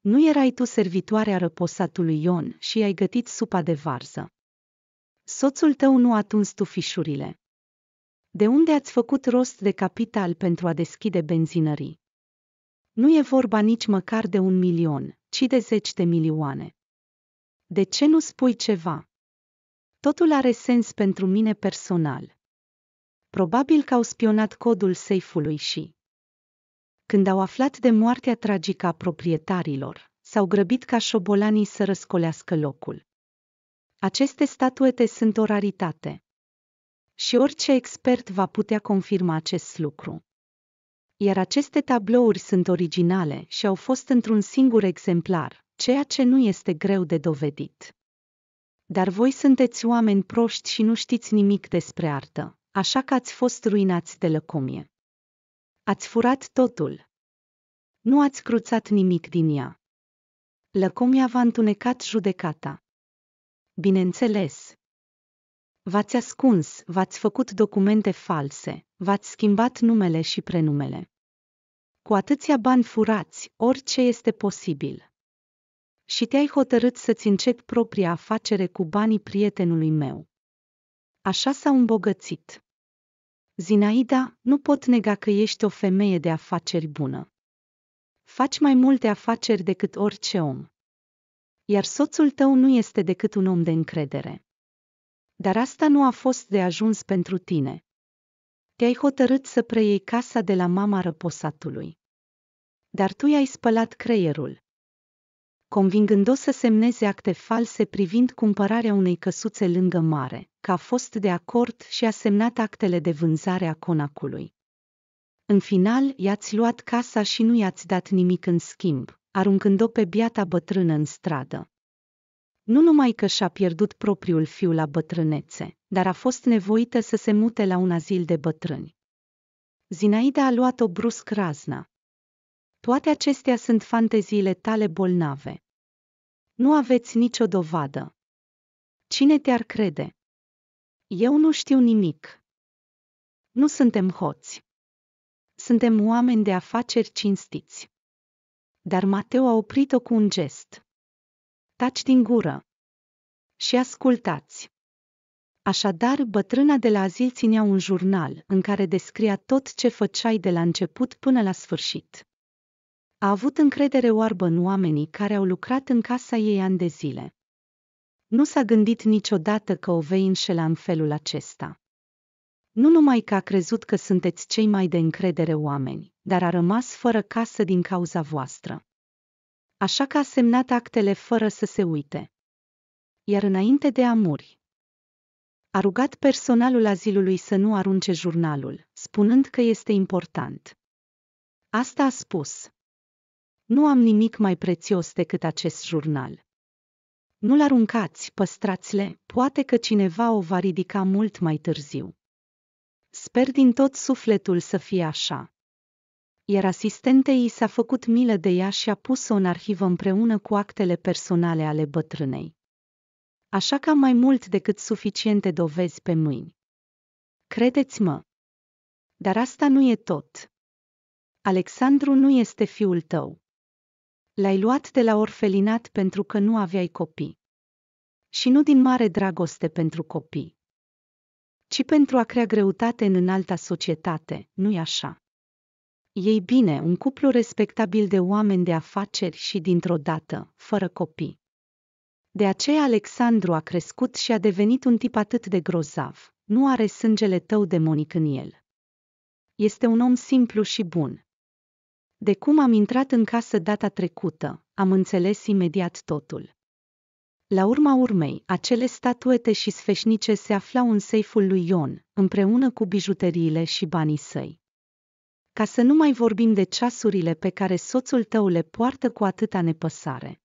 Nu erai tu servitoarea răposatului Ion și ai gătit supa de varză. Soțul tău nu a tuns tufișurile. De unde ați făcut rost de capital pentru a deschide benzinării? Nu e vorba nici măcar de un milion, ci de zeci de milioane. De ce nu spui ceva? Totul are sens pentru mine personal. Probabil că au spionat codul seifului și, când au aflat de moartea tragică a proprietarilor, s-au grăbit ca șobolanii să răscolească locul. Aceste statuete sunt o raritate. Și orice expert va putea confirma acest lucru. Iar aceste tablouri sunt originale și au fost într-un singur exemplar, ceea ce nu este greu de dovedit. Dar voi sunteți oameni proști și nu știți nimic despre artă, așa că ați fost ruinați de lăcomie. Ați furat totul. Nu ați cruțat nimic din ea. Lăcomia v-a întunecat judecata. Bineînțeles. V-ați ascuns, v-ați făcut documente false, v-ați schimbat numele și prenumele. Cu atâția bani furați, orice este posibil și te-ai hotărât să-ți începi propria afacere cu banii prietenului meu. Așa s-au îmbogățit. Zinaida, nu pot nega că ești o femeie de afaceri bună. Faci mai multe afaceri decât orice om. Iar soțul tău nu este decât un om de încredere. Dar asta nu a fost de ajuns pentru tine. Te-ai hotărât să preiei casa de la mama răposatului. Dar tu i-ai spălat creierul convingând-o să semneze acte false privind cumpărarea unei căsuțe lângă mare, că a fost de acord și a semnat actele de vânzare a conacului. În final, i-ați luat casa și nu i-ați dat nimic în schimb, aruncând-o pe biata bătrână în stradă. Nu numai că și-a pierdut propriul fiu la bătrânețe, dar a fost nevoită să se mute la un azil de bătrâni. Zinaida a luat-o brusc razna, toate acestea sunt fanteziile tale bolnave. Nu aveți nicio dovadă. Cine te-ar crede? Eu nu știu nimic. Nu suntem hoți. Suntem oameni de afaceri cinstiți. Dar Mateu a oprit-o cu un gest. Taci din gură. Și ascultați. Așadar, bătrâna de la azil ținea un jurnal în care descria tot ce făceai de la început până la sfârșit. A avut încredere oarbă în oamenii care au lucrat în casa ei ani de zile. Nu s-a gândit niciodată că o vei înșela în felul acesta. Nu numai că a crezut că sunteți cei mai de încredere oameni, dar a rămas fără casă din cauza voastră. Așa că a semnat actele fără să se uite. Iar înainte de a muri, a rugat personalul azilului să nu arunce jurnalul, spunând că este important. Asta a spus. Nu am nimic mai prețios decât acest jurnal. Nu-l aruncați, păstrați-le, poate că cineva o va ridica mult mai târziu. Sper din tot sufletul să fie așa. Iar asistentei i s-a făcut milă de ea și a pus-o în arhivă împreună cu actele personale ale bătrânei. Așa că am mai mult decât suficiente dovezi pe mâini. Credeți-mă. Dar asta nu e tot. Alexandru nu este fiul tău. L-ai luat de la orfelinat pentru că nu aveai copii. Și nu din mare dragoste pentru copii, ci pentru a crea greutate în înalta societate, nu-i așa? Ei bine, un cuplu respectabil de oameni de afaceri și dintr-o dată, fără copii. De aceea Alexandru a crescut și a devenit un tip atât de grozav, nu are sângele tău demonic în el. Este un om simplu și bun, de cum am intrat în casă data trecută, am înțeles imediat totul. La urma urmei, acele statuete și sfeșnice se aflau în seiful lui Ion, împreună cu bijuteriile și banii săi. Ca să nu mai vorbim de ceasurile pe care soțul tău le poartă cu atâta nepăsare.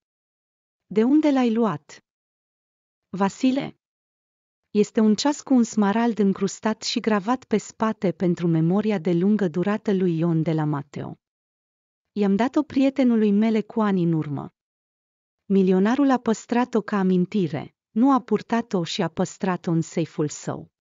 De unde l-ai luat? Vasile? Este un ceas cu un smarald încrustat și gravat pe spate pentru memoria de lungă durată lui Ion de la Mateo i-am dat-o prietenului mele cu ani în urmă. Milionarul a păstrat-o ca amintire, nu a purtat-o și a păstrat-o în seiful său.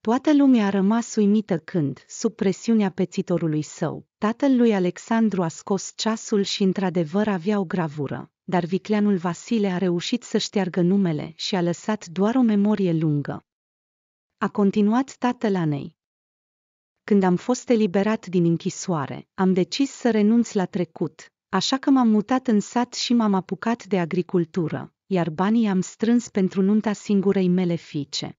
Toată lumea a rămas uimită când, sub presiunea pețitorului său, tatăl lui Alexandru a scos ceasul și într-adevăr avea o gravură, dar vicleanul Vasile a reușit să șteargă numele și a lăsat doar o memorie lungă. A continuat tatăl Anei, când am fost eliberat din închisoare, am decis să renunț la trecut, așa că m-am mutat în sat și m-am apucat de agricultură, iar banii am strâns pentru nunta singurei mele fiice.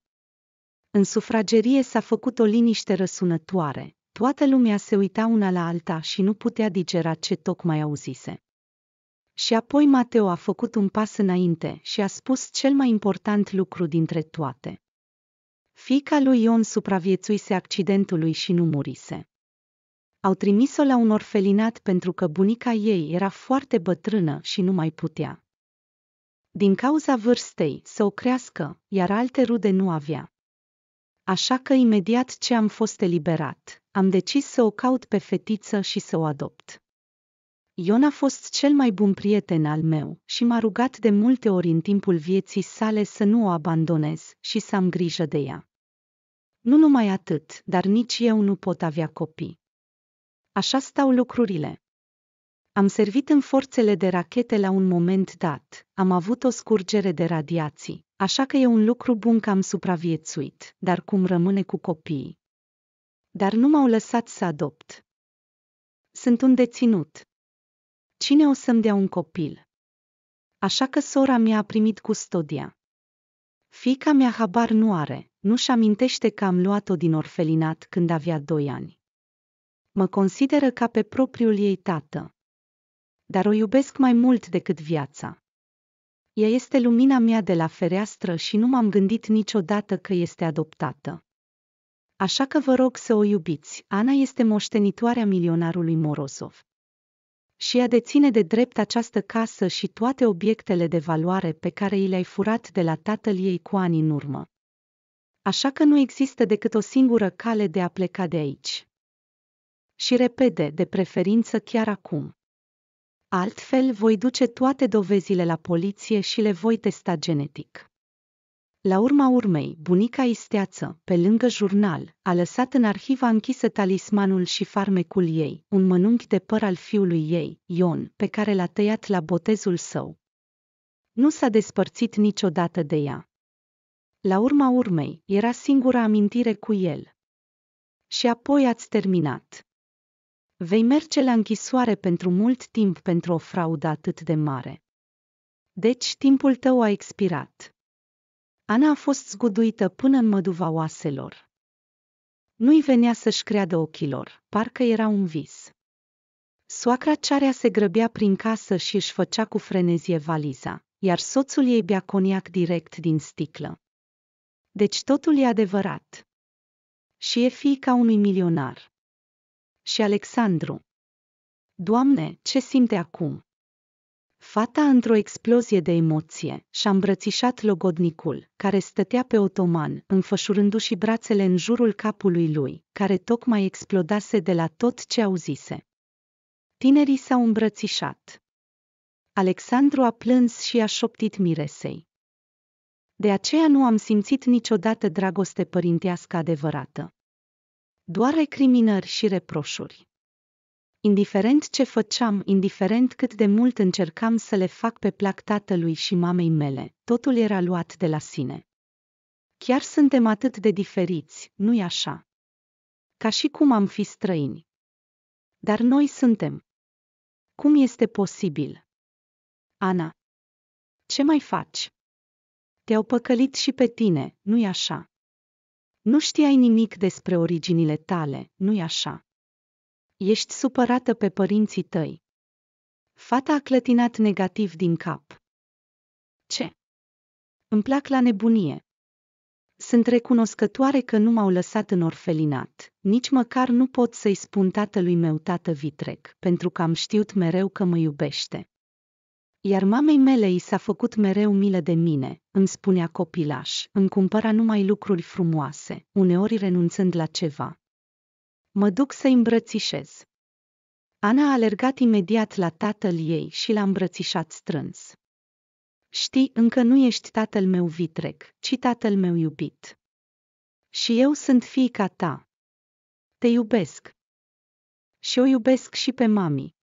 În sufragerie s-a făcut o liniște răsunătoare, toată lumea se uita una la alta și nu putea digera ce tocmai auzise. Și apoi Mateo a făcut un pas înainte și a spus cel mai important lucru dintre toate. Fica lui Ion supraviețuise accidentului și nu murise. Au trimis-o la un orfelinat pentru că bunica ei era foarte bătrână și nu mai putea. Din cauza vârstei, să o crească, iar alte rude nu avea. Așa că imediat ce am fost eliberat, am decis să o caut pe fetiță și să o adopt. Ion a fost cel mai bun prieten al meu și m-a rugat de multe ori în timpul vieții sale să nu o abandonez și să am grijă de ea. Nu numai atât, dar nici eu nu pot avea copii. Așa stau lucrurile. Am servit în forțele de rachete la un moment dat, am avut o scurgere de radiații, așa că e un lucru bun că am supraviețuit, dar cum rămâne cu copiii? Dar nu m-au lăsat să adopt. Sunt un deținut. Cine o să-mi dea un copil? Așa că sora mea a primit custodia. Fica mea habar nu are, nu-și amintește că am luat-o din orfelinat când avea doi ani. Mă consideră ca pe propriul ei tată. Dar o iubesc mai mult decât viața. Ea este lumina mea de la fereastră și nu m-am gândit niciodată că este adoptată. Așa că vă rog să o iubiți, Ana este moștenitoarea milionarului Morozov și a deține de drept această casă și toate obiectele de valoare pe care i le-ai furat de la tatăl ei cu ani în urmă. Așa că nu există decât o singură cale de a pleca de aici. Și repede, de preferință chiar acum. Altfel voi duce toate dovezile la poliție și le voi testa genetic. La urma urmei, bunica isteață, pe lângă jurnal, a lăsat în arhiva închisă talismanul și farmecul ei, un mănunchi de păr al fiului ei, Ion, pe care l-a tăiat la botezul său. Nu s-a despărțit niciodată de ea. La urma urmei, era singura amintire cu el. Și apoi ați terminat. Vei merge la închisoare pentru mult timp pentru o fraudă atât de mare. Deci timpul tău a expirat. Ana a fost zguduită până în măduva oaselor. Nu-i venea să-și creadă ochilor, parcă era un vis. Soacra Cearea se grăbea prin casă și își făcea cu frenezie valiza, iar soțul ei bea coniac direct din sticlă. Deci totul e adevărat. Și e fiica unui milionar. Și Alexandru. Doamne, ce simte acum? Fata, într-o explozie de emoție, și-a îmbrățișat logodnicul, care stătea pe otoman, înfășurându-și brațele în jurul capului lui, care tocmai explodase de la tot ce auzise. Tinerii s-au îmbrățișat. Alexandru a plâns și a șoptit miresei. De aceea nu am simțit niciodată dragoste părintească adevărată. Doar recriminări și reproșuri. Indiferent ce făceam, indiferent cât de mult încercam să le fac pe plac tatălui și mamei mele, totul era luat de la sine. Chiar suntem atât de diferiți, nu-i așa? Ca și cum am fi străini. Dar noi suntem. Cum este posibil? Ana. Ce mai faci? Te-au păcălit și pe tine, nu-i așa? Nu știai nimic despre originile tale, nu-i așa? Ești supărată pe părinții tăi. Fata a clătinat negativ din cap. Ce? Îmi plac la nebunie. Sunt recunoscătoare că nu m-au lăsat în orfelinat. Nici măcar nu pot să-i spun tatălui meu tată vitreg, pentru că am știut mereu că mă iubește. Iar mamei mele i s-a făcut mereu milă de mine, îmi spunea copilaș, îmi cumpăra numai lucruri frumoase, uneori renunțând la ceva, Mă duc să îmbrățișez. Ana a alergat imediat la tatăl ei și l-a îmbrățișat strâns. Știi, încă nu ești tatăl meu vitreg, ci tatăl meu iubit. Și eu sunt fiica ta. Te iubesc. Și o iubesc și pe mami.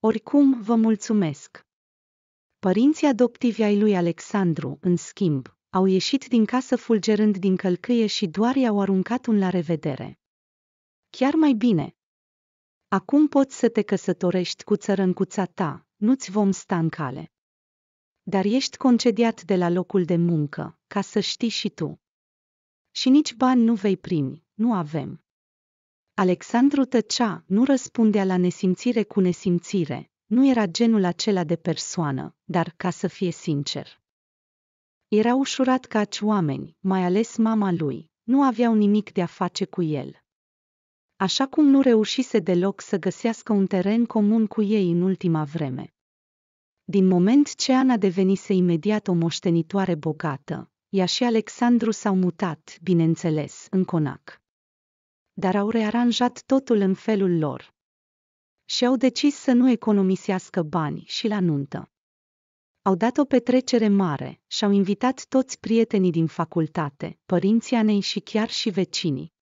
Oricum, vă mulțumesc. Părinții adoptivi ai lui Alexandru, în schimb, au ieșit din casă fulgerând din călcâie și doar i-au aruncat un la revedere. Chiar mai bine. Acum poți să te căsătorești cu țărâncuța ta, nu-ți vom sta în cale. Dar ești concediat de la locul de muncă, ca să știi și tu. Și nici bani nu vei primi, nu avem. Alexandru tăcea, nu răspundea la nesimțire cu nesimțire, nu era genul acela de persoană, dar, ca să fie sincer. Era ușurat că acei oameni, mai ales mama lui, nu aveau nimic de a face cu el așa cum nu reușise deloc să găsească un teren comun cu ei în ultima vreme. Din moment ce Ana devenise imediat o moștenitoare bogată, ea și Alexandru s-au mutat, bineînțeles, în conac. Dar au rearanjat totul în felul lor. Și au decis să nu economisească bani și la nuntă. Au dat o petrecere mare și au invitat toți prietenii din facultate, părinții Anei și chiar și vecinii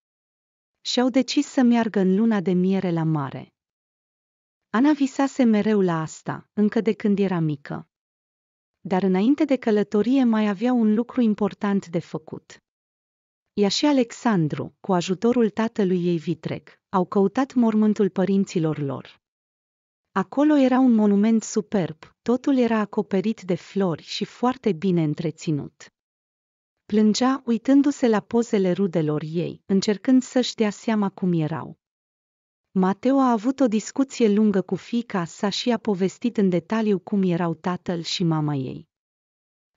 și au decis să meargă în luna de miere la mare. Ana visase mereu la asta, încă de când era mică. Dar înainte de călătorie mai avea un lucru important de făcut. Ea și Alexandru, cu ajutorul tatălui ei Vitrec, au căutat mormântul părinților lor. Acolo era un monument superb, totul era acoperit de flori și foarte bine întreținut. Plângea uitându-se la pozele rudelor ei, încercând să-și dea seama cum erau. Mateo a avut o discuție lungă cu fica sa și a povestit în detaliu cum erau tatăl și mama ei.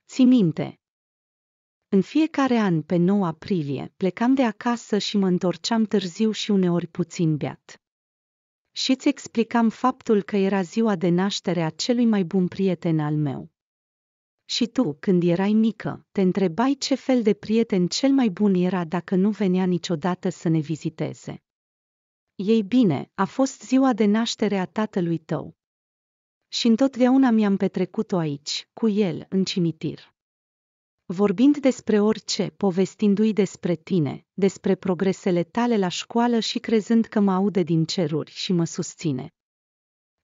Ți minte! În fiecare an, pe 9 aprilie, plecam de acasă și mă întorceam târziu și uneori puțin beat. Și ți explicam faptul că era ziua de naștere a celui mai bun prieten al meu. Și tu, când erai mică, te întrebai ce fel de prieten cel mai bun era dacă nu venea niciodată să ne viziteze. Ei bine, a fost ziua de naștere a tatălui tău. Și întotdeauna mi-am petrecut-o aici, cu el, în cimitir. Vorbind despre orice, povestindu-i despre tine, despre progresele tale la școală și crezând că mă aude din ceruri și mă susține.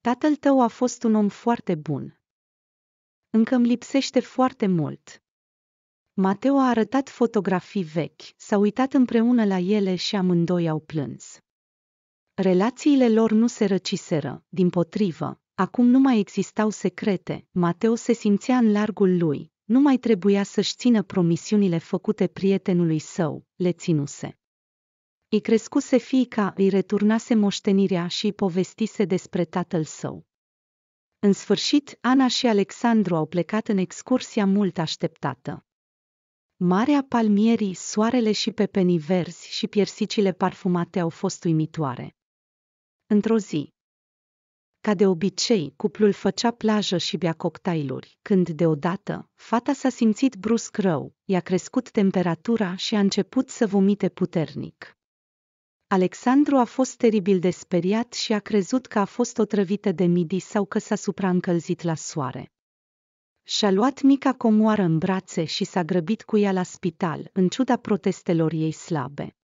Tatăl tău a fost un om foarte bun, încă îmi lipsește foarte mult. Mateo a arătat fotografii vechi, s-a uitat împreună la ele și amândoi au plâns. Relațiile lor nu se răciseră, din potrivă, acum nu mai existau secrete, Mateo se simțea în largul lui, nu mai trebuia să-și țină promisiunile făcute prietenului său, le ținuse. Îi crescuse fiica, îi returnase moștenirea și îi povestise despre tatăl său. În sfârșit, Ana și Alexandru au plecat în excursia mult așteptată. Marea palmierii, soarele și pepenii verzi și piersicile parfumate au fost uimitoare. Într-o zi, ca de obicei, cuplul făcea plajă și bea cocktailuri, când deodată, fata s-a simțit brusc rău, i-a crescut temperatura și a început să vomite puternic. Alexandru a fost teribil de speriat și a crezut că a fost otrăvită de midi sau că s-a supraîncălzit la soare. Și-a luat mica comoară în brațe și s-a grăbit cu ea la spital, în ciuda protestelor ei slabe.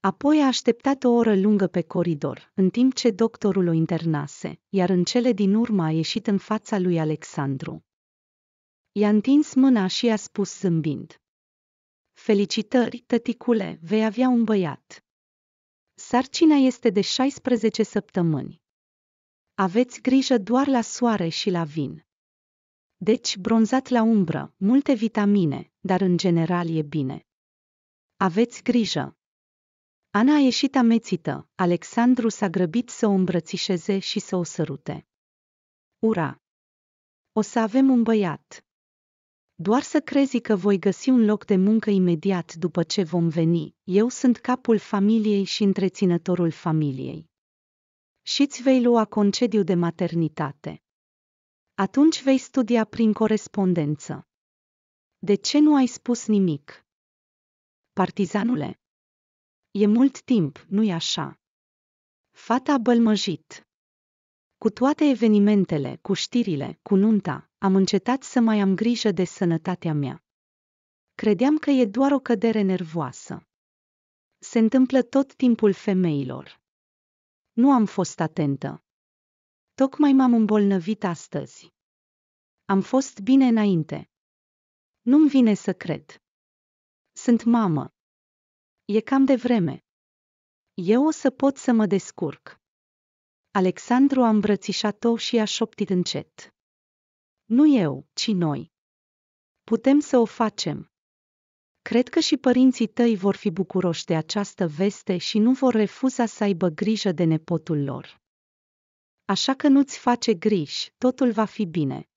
Apoi a așteptat o oră lungă pe coridor, în timp ce doctorul o internase, iar în cele din urmă a ieșit în fața lui Alexandru. I-a întins mâna și a spus zâmbind. Felicitări, tăticule, vei avea un băiat. Sarcina este de 16 săptămâni. Aveți grijă doar la soare și la vin. Deci, bronzat la umbră, multe vitamine, dar în general e bine. Aveți grijă! Ana a ieșit amețită, Alexandru s-a grăbit să o îmbrățișeze și să o sărute. Ura! O să avem un băiat! Doar să crezi că voi găsi un loc de muncă imediat după ce vom veni, eu sunt capul familiei și întreținătorul familiei. Și îți vei lua concediu de maternitate. Atunci vei studia prin corespondență. De ce nu ai spus nimic? Partizanule. E mult timp, nu-i așa? Fata bălmăjit. Cu toate evenimentele, cu știrile, cu nunta, am încetat să mai am grijă de sănătatea mea. Credeam că e doar o cădere nervoasă. Se întâmplă tot timpul femeilor. Nu am fost atentă. Tocmai m-am îmbolnăvit astăzi. Am fost bine înainte. Nu-mi vine să cred. Sunt mamă. E cam de vreme. Eu o să pot să mă descurc. Alexandru a îmbrățișat-o și a șoptit încet. Nu eu, ci noi. Putem să o facem. Cred că și părinții tăi vor fi bucuroși de această veste și nu vor refuza să aibă grijă de nepotul lor. Așa că nu-ți face griji, totul va fi bine.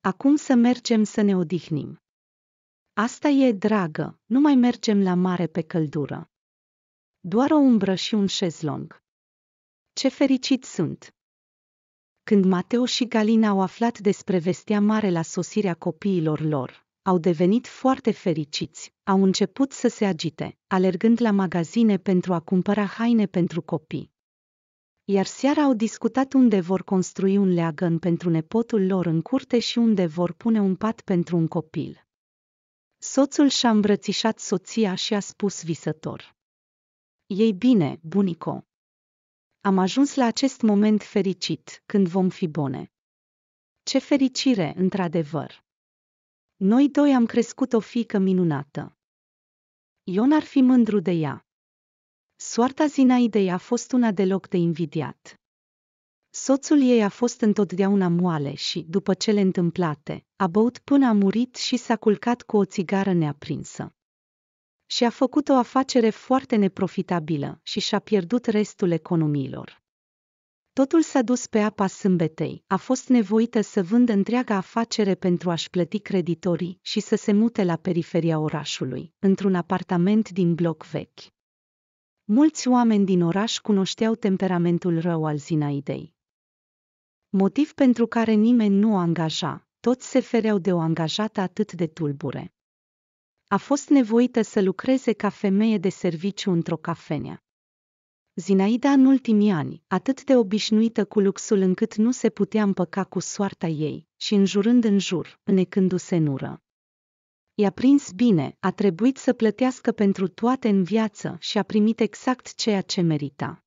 Acum să mergem să ne odihnim. Asta e, dragă, nu mai mergem la mare pe căldură. Doar o umbră și un șezlong. Ce fericit sunt! Când Mateo și Galina au aflat despre vestea mare la sosirea copiilor lor, au devenit foarte fericiți, au început să se agite, alergând la magazine pentru a cumpăra haine pentru copii. Iar seara au discutat unde vor construi un leagăn pentru nepotul lor în curte și unde vor pune un pat pentru un copil. Soțul și-a îmbrățișat soția și a spus visător. Ei bine, bunico, am ajuns la acest moment fericit, când vom fi bune. Ce fericire, într-adevăr! Noi doi am crescut o fică minunată. Ion ar fi mândru de ea. Soarta Zinaidei a fost una deloc de invidiat. Soțul ei a fost întotdeauna moale și, după cele întâmplate, a băut până a murit și s-a culcat cu o țigară neaprinsă și a făcut o afacere foarte neprofitabilă și și-a pierdut restul economiilor. Totul s-a dus pe apa sâmbetei, a fost nevoită să vândă întreaga afacere pentru a-și plăti creditorii și să se mute la periferia orașului, într-un apartament din bloc vechi. Mulți oameni din oraș cunoșteau temperamentul rău al Zinaidei. Motiv pentru care nimeni nu o angaja, toți se fereau de o angajată atât de tulbure a fost nevoită să lucreze ca femeie de serviciu într-o cafenea. Zinaida în ultimii ani, atât de obișnuită cu luxul încât nu se putea împăca cu soarta ei, și înjurând în jur, înecându-se în ură. I-a prins bine, a trebuit să plătească pentru toate în viață și a primit exact ceea ce merita.